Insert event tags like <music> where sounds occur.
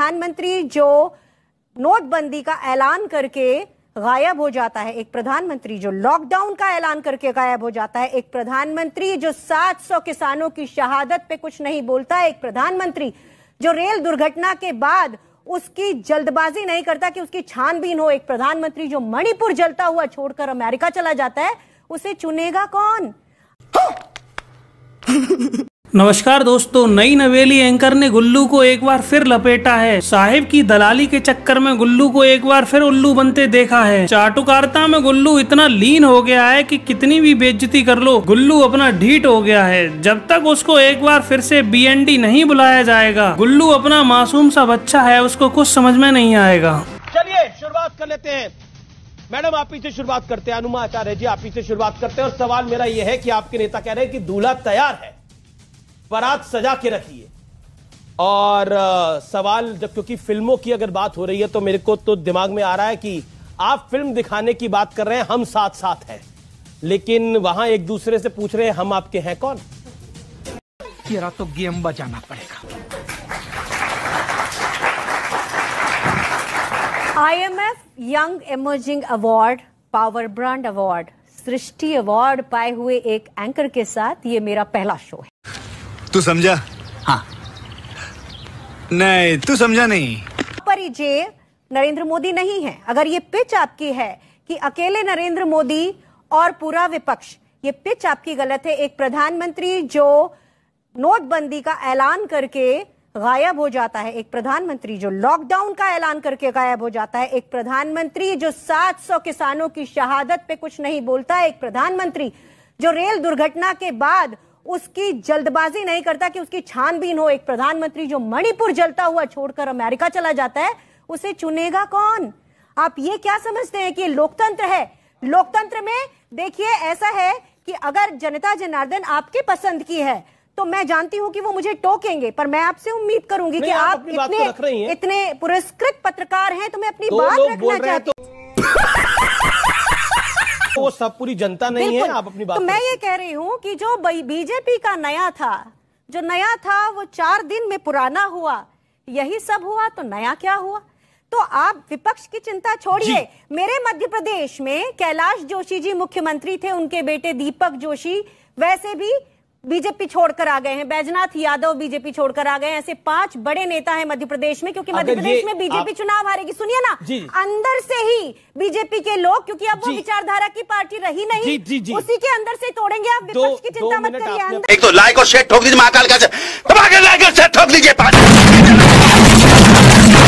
प्रधानमंत्री जो नोटबंदी का ऐलान करके गायब हो जाता है एक प्रधानमंत्री जो लॉकडाउन का ऐलान करके गायब हो जाता है एक प्रधानमंत्री जो 700 किसानों की शहादत पे कुछ नहीं बोलता एक प्रधानमंत्री जो रेल दुर्घटना के बाद उसकी जल्दबाजी नहीं करता कि उसकी छानबीन हो एक प्रधानमंत्री जो मणिपुर जलता हुआ छोड़कर अमेरिका चला जाता है उसे चुनेगा कौन <laughs> नमस्कार दोस्तों नई नवेली एंकर ने गुल्लू को एक बार फिर लपेटा है साहिब की दलाली के चक्कर में गुल्लू को एक बार फिर उल्लू बनते देखा है चाटुकारता में गुल्लू इतना लीन हो गया है कि कितनी भी बेइज्जती कर लो गुल्लू अपना ढीठ हो गया है जब तक उसको एक बार फिर से बीएनडी नहीं बुलाया जाएगा गुल्लू अपना मासूम सा बच्चा है उसको कुछ समझ में नहीं आएगा चलिए शुरुआत कर लेते हैं मैडम आप पीछे शुरुआत करते हैं अनुमा आचार्य जी आप पीछे शुरुआत करते हैं और सवाल मेरा यह है की आपके नेता कह रहे हैं की दूल्हा तैयार है बारात सजा के रखिए और आ, सवाल जब क्योंकि फिल्मों की अगर बात हो रही है तो मेरे को तो दिमाग में आ रहा है कि आप फिल्म दिखाने की बात कर रहे हैं हम साथ साथ हैं लेकिन वहां एक दूसरे से पूछ रहे हैं हम आपके हैं कौन तेरा तो गेम बजाना पड़ेगा IMF young emerging award power brand award Srishti award पाए हुए एक एंकर के साथ ये मेरा पहला शो है तू समझा हाँ नहीं तू समझा नहीं परिचय नरेंद्र मोदी नहीं है अगर ये पिच आपकी है कि अकेले नरेंद्र मोदी और पूरा विपक्ष ये पिच आपकी गलत है एक प्रधानमंत्री जो नोटबंदी का ऐलान करके गायब हो जाता है एक प्रधानमंत्री जो लॉकडाउन का ऐलान करके गायब हो जाता है एक प्रधानमंत्री जो 700 किसानों की शहादत पे कुछ नहीं बोलता है एक प्रधानमंत्री जो रेल दुर्घटना के बाद उसकी जल्दबाजी नहीं करता कि उसकी छानबीन हो एक प्रधानमंत्री जो मणिपुर जलता हुआ छोड़कर अमेरिका चला जाता है उसे चुनेगा कौन आप ये क्या समझते हैं कि लोकतंत्र है लोकतंत्र में देखिए ऐसा है कि अगर जनता जनार्दन आपके पसंद की है तो मैं जानती हूँ कि वो मुझे टोकेंगे पर मैं आपसे उम्मीद करूंगी कि आप, आप तो इतने इतने पुरस्कृत पत्रकार हैं तो मैं अपनी तो बात रखना चाहती तो- हूँ वो सब पूरी जनता नहीं है आप अपनी बात तो मैं ये कह रही हूँ कि जो बीजेपी का नया था जो नया था वो चार दिन में पुराना हुआ यही सब हुआ तो नया क्या हुआ तो आप विपक्ष की चिंता छोड़िए मेरे मध्य प्रदेश में कैलाश जोशी जी मुख्यमंत्री थे उनके बेटे दीपक जोशी वैसे भी बीजेपी छोड़कर आ गए हैं बैजनाथ यादव बीजेपी छोड़कर आ गए हैं ऐसे पांच बड़े नेता हैं मध्य प्रदेश में क्योंकि मध्य प्रदेश में बीजेपी चुनाव हारेगी सुनिए ना अंदर से ही बीजेपी के लोग क्योंकि अब वो विचारधारा की पार्टी रही नहीं जी, जी, जी। उसी के अंदर से तोड़ेंगे आप विपक्ष की चिंता मत करिए एक तो लाइक और शेयर ठोक दीजिए महाकाल का लाइक और शेयर ठोक दीजिए